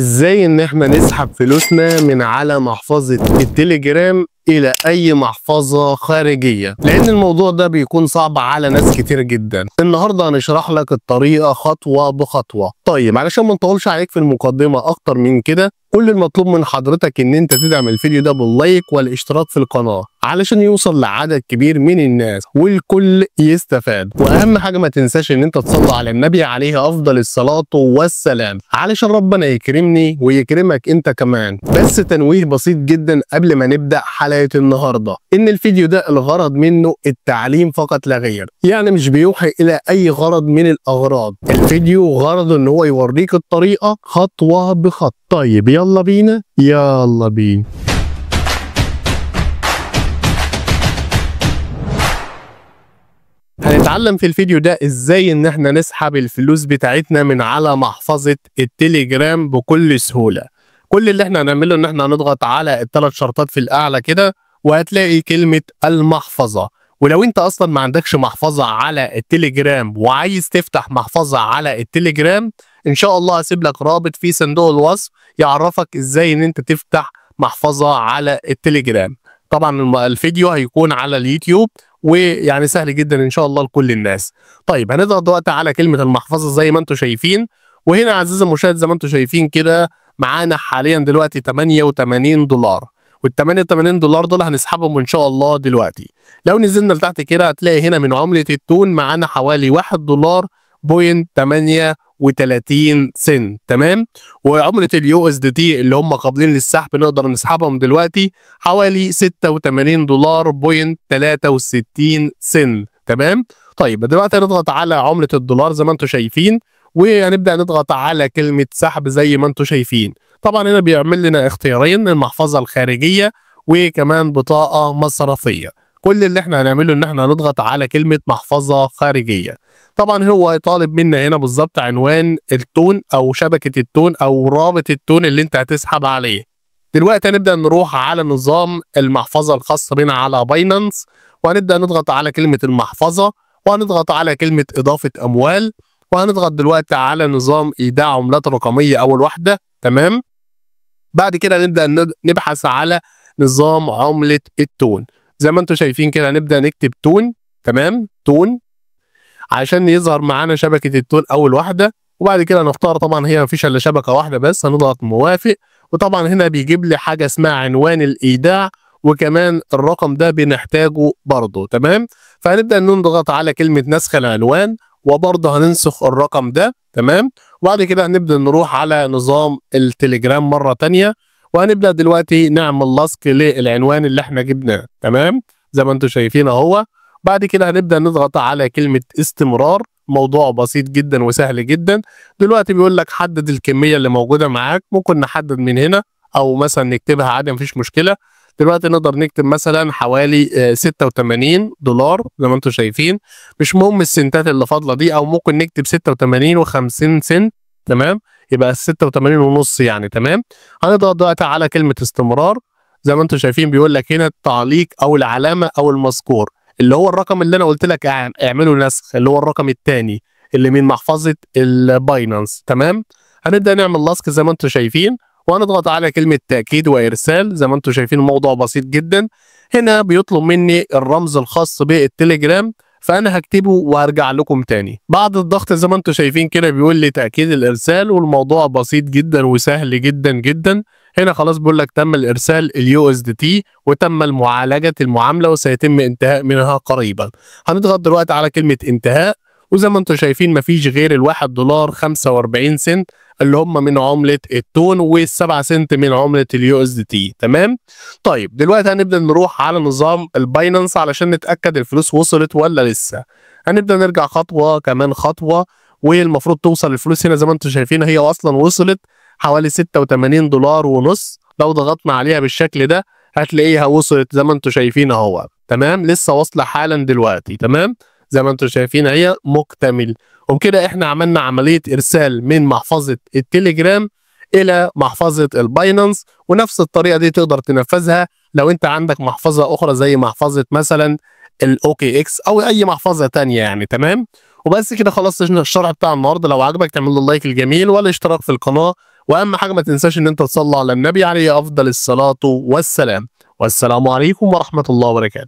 ازاي ان احنا نسحب فلوسنا من على محفظة التليجرام الى اي محفظة خارجية لان الموضوع ده بيكون صعب على ناس كتير جدا النهاردة هنشرح لك الطريقة خطوة بخطوة طيب علشان ما نطولش عليك في المقدمة اكتر من كده كل المطلوب من حضرتك ان انت تدعم الفيديو ده باللايك والاشتراك في القناه علشان يوصل لعدد كبير من الناس والكل يستفاد واهم حاجه ما تنساش ان انت تصلي على النبي عليه افضل الصلاه والسلام علشان ربنا يكرمني ويكرمك انت كمان بس تنويه بسيط جدا قبل ما نبدا حلقه النهارده ان الفيديو ده الغرض منه التعليم فقط لا غير يعني مش بيوحي الى اي غرض من الاغراض الفيديو غرضه ان هو يوريك الطريقه خطوه بخط طيب يلا يلا بينا يلا بينا هنتعلم في الفيديو ده ازاي ان احنا نسحب الفلوس بتاعتنا من على محفظة التليجرام بكل سهولة كل اللي احنا هنعمله ان احنا هنضغط على الثلاث شرطات في الاعلى كده وهتلاقي كلمة المحفظة ولو انت اصلا ما عندكش محفظة على التليجرام وعايز تفتح محفظة على التليجرام ان شاء الله هسيب لك رابط في صندوق الوصف يعرفك ازاي ان انت تفتح محفظه على التليجرام طبعا الفيديو هيكون على اليوتيوب ويعني سهل جدا ان شاء الله لكل الناس طيب هنضغط دلوقتي على كلمه المحفظه زي ما انتم شايفين وهنا عزيزي المشاهد زي ما انتم شايفين كده معانا حاليا دلوقتي 88 دولار وال 88 دولار دول هنسحبهم ان شاء الله دلوقتي لو نزلنا لتحت كده هتلاقي هنا من عمله التون معانا حوالي 1 دولار بوينت 8 و30 سنت تمام وعمله اليو اس دي تي اللي هم قابلين للسحب نقدر نسحبهم دلوقتي حوالي 86 دولار بوينت 63 سنت تمام طيب دلوقتي هنضغط على عمله الدولار زي ما انتم شايفين وهنبدا نضغط على كلمه سحب زي ما انتم شايفين طبعا هنا بيعمل لنا اختيارين المحفظه الخارجيه وكمان بطاقه مصرفيه كل اللي احنا هنعمله ان احنا هنضغط على كلمه محفظه خارجيه طبعا هو هيطالب منا هنا بالظبط عنوان التون او شبكه التون او رابط التون اللي انت هتسحب عليه دلوقتي هنبدا نروح على نظام المحفظه الخاصة بنا على بايننس وهنبدا نضغط على كلمه المحفظه وهنضغط على كلمه اضافه اموال وهنضغط دلوقتي على نظام ايداع عملات رقميه اول واحده تمام بعد كده نبدا نبحث على نظام عمله التون زي ما انتم شايفين كده هنبدا نكتب تون تمام تون عشان يظهر معانا شبكه التون اول واحده وبعد كده نختار طبعا هي ما فيش الا شبكه واحده بس هنضغط موافق وطبعا هنا بيجيب لي حاجه اسمها عنوان الايداع وكمان الرقم ده بنحتاجه برضه تمام فهنبدا نضغط على كلمه نسخ العنوان وبرضه هننسخ الرقم ده تمام وبعد كده هنبدا نروح على نظام التليجرام مره ثانيه وهنبدا دلوقتي نعمل لصق للعنوان اللي احنا جبناه تمام زي ما انتم شايفين اهو بعد كده هنبدا نضغط على كلمه استمرار موضوع بسيط جدا وسهل جدا دلوقتي بيقول لك حدد الكميه اللي موجوده معاك ممكن نحدد من هنا او مثلا نكتبها عادي مفيش مشكله دلوقتي نقدر نكتب مثلا حوالي 86 آه، دولار زي ما انتم شايفين مش مهم السنتات اللي فاضله دي او ممكن نكتب 86 و50 سنت تمام يبقى 86 ونص يعني تمام هنضغط دلوقتي على كلمه استمرار زي ما انتم شايفين بيقول لك هنا التعليق او العلامه او المذكور اللي هو الرقم اللي انا قلت لك اعمله نسخ اللي هو الرقم الثاني اللي من محفظه الباينانس تمام هنبدا نعمل لاسك زي ما انتم شايفين وهنضغط على كلمه تاكيد وارسال زي ما انتم شايفين الموضوع بسيط جدا هنا بيطلب مني الرمز الخاص بالتليجرام فانا هكتبه وهرجع لكم تاني بعد الضغط زي ما انتم شايفين كده بيقول لي تاكيد الارسال والموضوع بسيط جدا وسهل جدا جدا هنا خلاص بيقول لك تم الارسال اليو اس دي تي وتم معالجه المعامله وسيتم انتهاء منها قريبا هنضغط دلوقتي على كلمه انتهاء وزي ما انتم شايفين مفيش غير الواحد دولار 45 سنت اللي هم من عمله التون و7 سنت من عمله اليو اس دي تي تمام طيب دلوقتي هنبدا نروح على نظام الباينانس علشان نتاكد الفلوس وصلت ولا لسه هنبدا نرجع خطوه كمان خطوه والمفروض توصل الفلوس هنا زي ما انتم شايفين هي اصلا وصلت حوالي 86 دولار ونص لو ضغطنا عليها بالشكل ده هتلاقيها وصلت زي ما انتم شايفين اهو تمام لسه واصله حالا دلوقتي تمام زي ما انتم شايفين هي مكتمل وبكده احنا عملنا عمليه ارسال من محفظه التليجرام الى محفظه الباينانس ونفس الطريقه دي تقدر تنفذها لو انت عندك محفظه اخرى زي محفظه مثلا الاوكي اكس او اي محفظه ثانيه يعني تمام وبس كده خلاص الشرح بتاع النهارده لو عجبك تعمل له اللايك الجميل والاشتراك في القناه واهم حاجه ما تنساش ان انت تصلي على النبي عليه افضل الصلاه والسلام والسلام عليكم ورحمه الله وبركاته